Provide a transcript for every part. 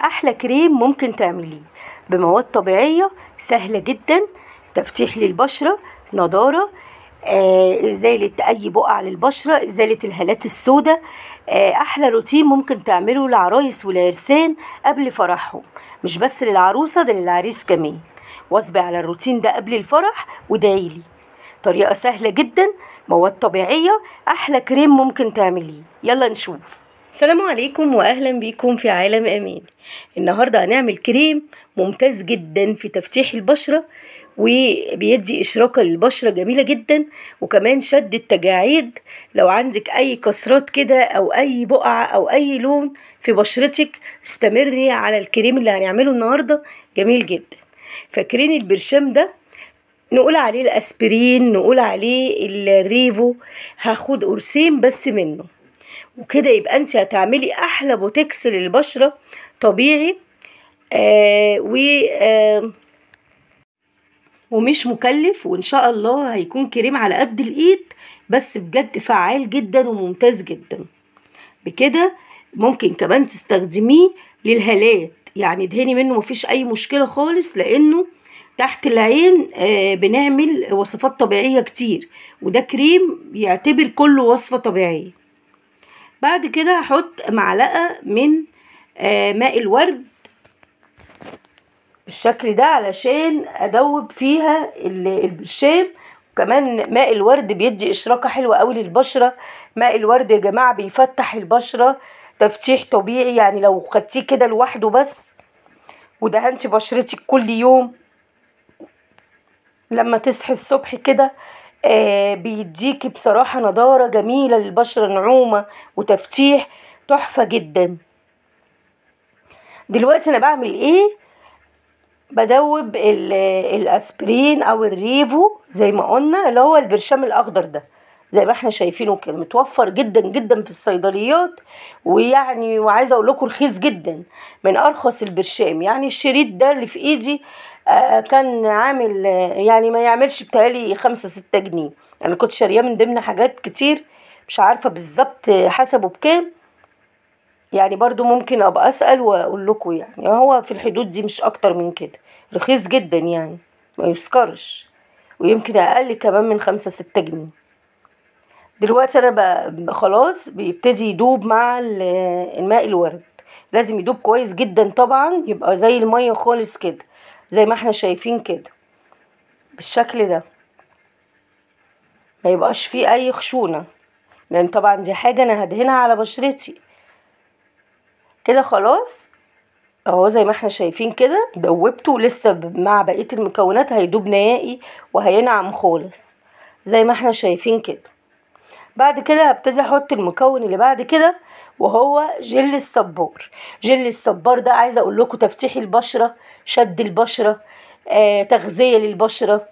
احلى كريم ممكن تعمليه بمواد طبيعيه سهله جدا تفتيح للبشره نضاره آه، ازاله اي بقع للبشره ازاله الهالات السوداء آه، احلى روتين ممكن تعمله للعرايس والعرسان قبل فرحهم مش بس للعروسه ده للعريس كمان واصبي على الروتين ده قبل الفرح وادعيلي طريقه سهله جدا مواد طبيعيه احلى كريم ممكن تعمليه يلا نشوف السلام عليكم واهلا بيكم في عالم امين النهارده هنعمل كريم ممتاز جدا في تفتيح البشره وبيدي اشراقه للبشره جميله جدا وكمان شد التجاعيد لو عندك اي كسرات كده او اي بقع او اي لون في بشرتك استمري على الكريم اللي هنعمله النهارده جميل جدا فاكرين البرشام ده نقول عليه الاسبرين نقول عليه الريفو هاخد قرصين بس منه وكده يبقى انت هتعملي احلى بوتكس للبشرة طبيعي آه و آه ومش مكلف وان شاء الله هيكون كريم على قد الايد بس بجد فعال جدا وممتاز جدا بكده ممكن كمان تستخدميه للهالات يعني دهني منه مفيش اي مشكلة خالص لانه تحت العين آه بنعمل وصفات طبيعية كتير وده كريم يعتبر كله وصفة طبيعية بعد كده هحط معلقة من آه، ماء الورد بالشكل ده علشان ادوب فيها البرشام وكمان ماء الورد بيدي اشراقه حلوه قوي للبشره ماء الورد يا جماعه بيفتح البشره تفتيح طبيعي يعني لو خدتيه كده لوحده بس ودهنتي بشرتك كل يوم لما تصحي الصبح كده آه بيديكي بصراحة نضارة جميلة للبشرة نعومة وتفتيح تحفة جدا دلوقتي انا بعمل ايه بدوب الاسبرين او الريفو زي ما قلنا اللي هو البرشام الاخضر ده زي ما احنا شايفينه كده متوفر جدا جدا في الصيدليات ويعني وعايزه اقول لكم رخيص جدا من ارخص البرشام يعني الشريط ده اللي في ايدي كان عامل يعني ما يعملش بتهيألي خمسة ستة جنيه انا كنت شارية من ضمن حاجات كتير مش عارفة بالظبط حسبه بكام يعني برضو ممكن ابقى اسأل واقول لكم يعني هو في الحدود دي مش اكتر من كده رخيص جدا يعني ما يسكرش ويمكن اقل كمان من خمسة ستة جنيه دلوقتي انا خلاص بيبتدي يدوب مع الماء الورد لازم يدوب كويس جدا طبعا يبقى زي المية خالص كده زي ما احنا شايفين كده بالشكل ده ما يبقاش فيه اي خشونة لان طبعا دي حاجة انا هدهنها على بشرتي كده خلاص اهو زي ما احنا شايفين كده دوبته لسه مع بقية المكونات هيدوب نهائي وهينعم خالص زي ما احنا شايفين كده بعد كده هبتدي احط المكون اللي بعد كده وهو جل الصبار جل الصبار ده عايزه اقول لكم تفتيح البشره شد البشره آه، تغذيه للبشره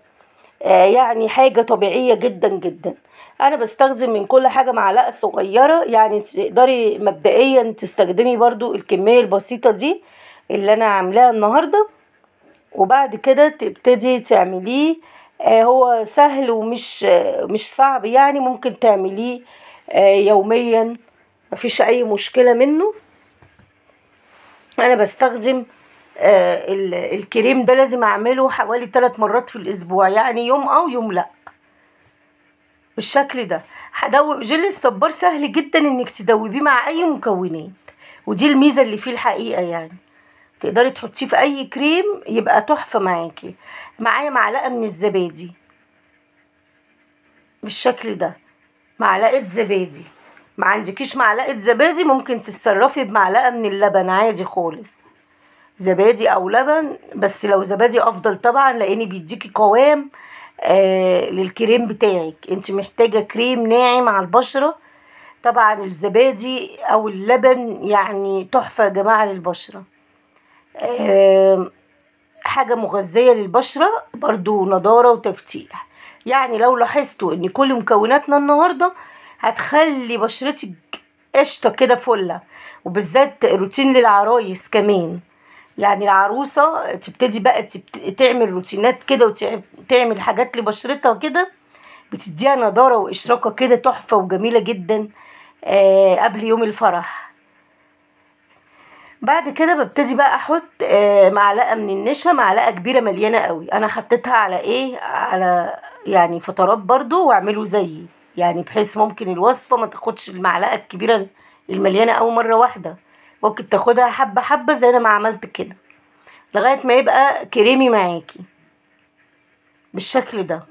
آه، يعني حاجه طبيعيه جدا جدا انا بستخدم من كل حاجه معلقه صغيره يعني تقدري مبدئيا تستخدمي برضو الكميه البسيطه دي اللي انا عاملاها النهارده وبعد كده تبتدي تعمليه آه، هو سهل ومش آه، مش صعب يعني ممكن تعمليه آه، يوميا مفيش اي مشكله منه انا بستخدم الكريم ده لازم اعمله حوالي ثلاث مرات في الاسبوع يعني يوم اه ويوم لا بالشكل ده هدوب جل الصبار سهل جدا انك تدوبيه مع اي مكونات ودي الميزه اللي فيه الحقيقه يعني تقدري تحطيه في اي كريم يبقى تحفه معاكي معايا معلقه من الزبادي بالشكل ده معلقه زبادي ما عندكيش معلقه زبادي ممكن تتصرفي بمعلقه من اللبن عادي خالص زبادي او لبن بس لو زبادي افضل طبعا لان بيديكي قوام آه للكريم بتاعك انت محتاجه كريم ناعم على البشره طبعا الزبادي او اللبن يعني تحفه يا جماعه للبشره حاجة مغذية للبشرة برضو نضارة وتفتيح يعني لو لاحظتوا ان كل مكوناتنا النهاردة هتخلي بشرتك قشطة كده فلة وبالذات روتين للعرايس كمان يعني العروسة تبتدي بقى تعمل روتينات كده وتعمل حاجات لبشرتها كده بتديها نضارة وإشراقة كده تحفة وجميلة جدا آه، قبل يوم الفرح بعد كده ببتدي بقى احط آه، معلقه من النشا معلقه كبيره مليانه قوي انا حطيتها على ايه على يعني فترات برضو واعمله زيي يعني بحيث ممكن الوصفه ما تاخدش المعلقه الكبيره المليانه قوي مره واحده ممكن تاخدها حبه حبه زي انا ما عملت كده لغايه ما يبقى كريمي معاكي بالشكل ده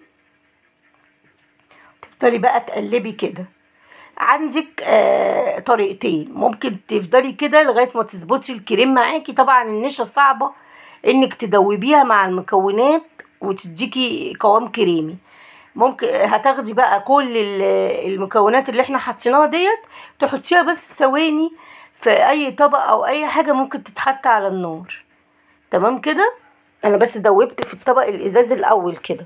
تفضلي بقى تقلبي كده عندك آه طريقتين ممكن تفضلي كده لغايه ما تظبطي الكريم معاكي طبعا النشا صعبه انك تدوبيها مع المكونات وتديكي قوام كريمي ممكن هتاخدي بقى كل المكونات اللي احنا حطيناها ديت تحطيها بس ثواني في اي طبق او اي حاجه ممكن تتحط على النار تمام كده انا بس دوبت في الطبق الازاز الاول كده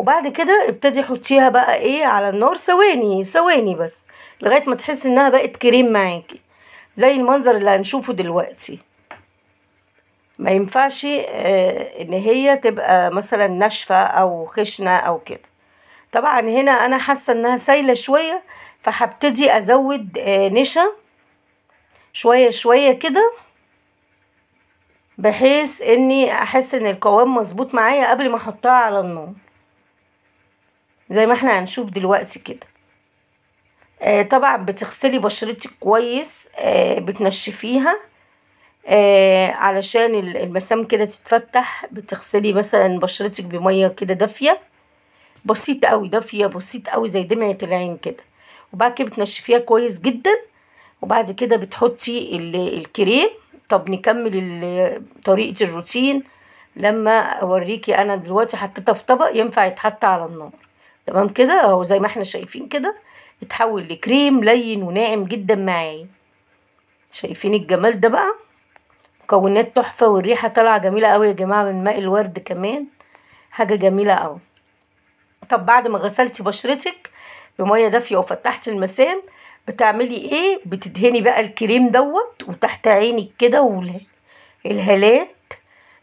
وبعد كده ابتدي حطيها بقى ايه على النار ثواني ثواني بس لغايه ما تحسي انها بقت كريم معاكي زي المنظر اللي هنشوفه دلوقتي ما ينفعش آه ان هي تبقى مثلا ناشفه او خشنه او كده طبعا هنا انا حاسه انها سايله شويه فهبتدي ازود آه نشا شويه شويه كده بحيث اني احس ان القوام مظبوط معايا قبل ما احطها على النار زي ما احنا هنشوف دلوقتي كده آه طبعا بتغسلي بشرتك كويس آه بتنشفيها آه علشان المسام كده تتفتح بتغسلي مثلا بشرتك بميه كده دافيه بسيط قوي دافيه بسيط قوي زي دمعه العين كده وبعد كده بتنشفيها كويس جدا وبعد كده بتحطي الكريم طب نكمل طريقه الروتين لما اوريكي انا دلوقتي حطيتها في طبق ينفع يتحط على النار تمام كده اهو زي ما احنا شايفين كده اتحول لكريم لين وناعم جدا معايا شايفين الجمال ده بقى مكونات تحفه والريحه طالعه جميله قوي يا جماعه من ماء الورد كمان حاجه جميله قوي طب بعد ما غسلتي بشرتك بميه دافيه وفتحتي المسام بتعملي ايه بتدهني بقى الكريم دوت وتحت عينك كده والهالات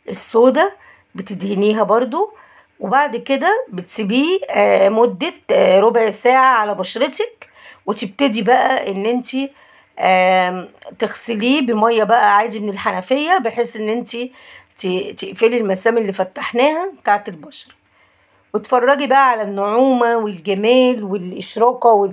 السودا بتدهنيها برضو وبعد كده بتسيبيه آه، مدة آه، ربع ساعة على بشرتك وتبتدي بقى ان انت تغسليه بمية بقى عادي من الحنفية بحيث ان انت تقفلي المسام اللي فتحناها بتاعت البشرة وتفرجي بقى على النعومة والجمال والإشراقة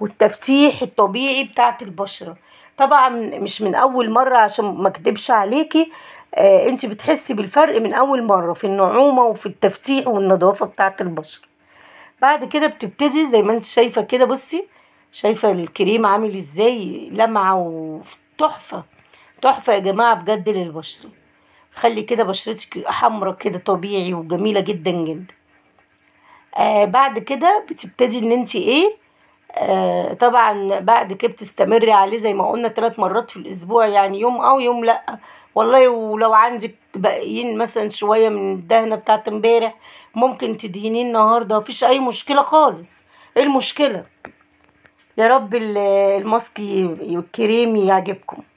والتفتيح الطبيعي بتاعت البشرة طبعا مش من أول مرة عشان ما اكدبش عليكي آه انت بتحسي بالفرق من اول مره في النعومه وفي التفتيح والنظافه بتاعه البشره بعد كده بتبتدي زي ما انت شايفه كده بصي شايفه الكريم عامل ازاي لمعه وتحفه تحفه يا جماعه بجد للبشره خلي كده بشرتك حمرة كده طبيعي وجميله جدا جدا آه بعد كده بتبتدي ان انت ايه آه، طبعا بعد كده بتستمري عليه زي ما قلنا ثلاث مرات في الاسبوع يعني يوم او يوم لا والله ولو عندك باقيين مثلا شويه من الدهنه بتاعت امبارح ممكن تدهنيه النهارده مفيش اي مشكله خالص ايه المشكله يا رب الماسك الكريم يعجبكم